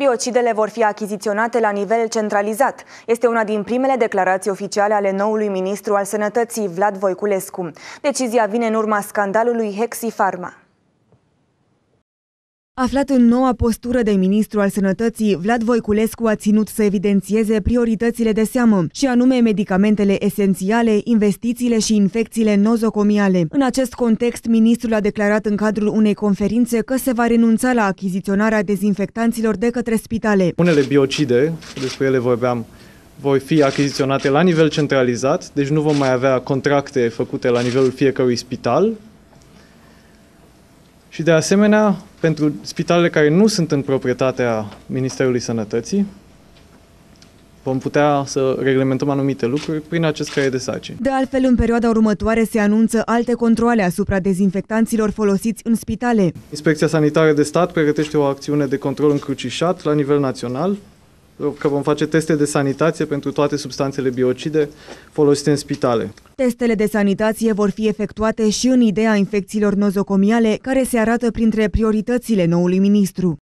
Biocidele vor fi achiziționate la nivel centralizat. Este una din primele declarații oficiale ale noului ministru al sănătății, Vlad Voiculescu. Decizia vine în urma scandalului Hexifarma. Aflat în noua postură de ministru al sănătății, Vlad Voiculescu a ținut să evidențieze prioritățile de seamă, și anume medicamentele esențiale, investițiile și infecțiile nozocomiale. În acest context, ministrul a declarat în cadrul unei conferințe că se va renunța la achiziționarea dezinfectanților de către spitale. Unele biocide, despre ele vorbeam, vor fi achiziționate la nivel centralizat, deci nu vom mai avea contracte făcute la nivelul fiecărui spital, și de asemenea, pentru spitalele care nu sunt în proprietatea Ministerului Sănătății, vom putea să reglementăm anumite lucruri prin acest caiet de sarcini. De altfel, în perioada următoare se anunță alte controle asupra dezinfectanților folosiți în spitale. Inspecția Sanitară de Stat pregătește o acțiune de control încrucișat la nivel național, că vom face teste de sanitație pentru toate substanțele biocide folosite în spitale. Testele de sanitație vor fi efectuate și în ideea infecțiilor nozocomiale, care se arată printre prioritățile noului ministru.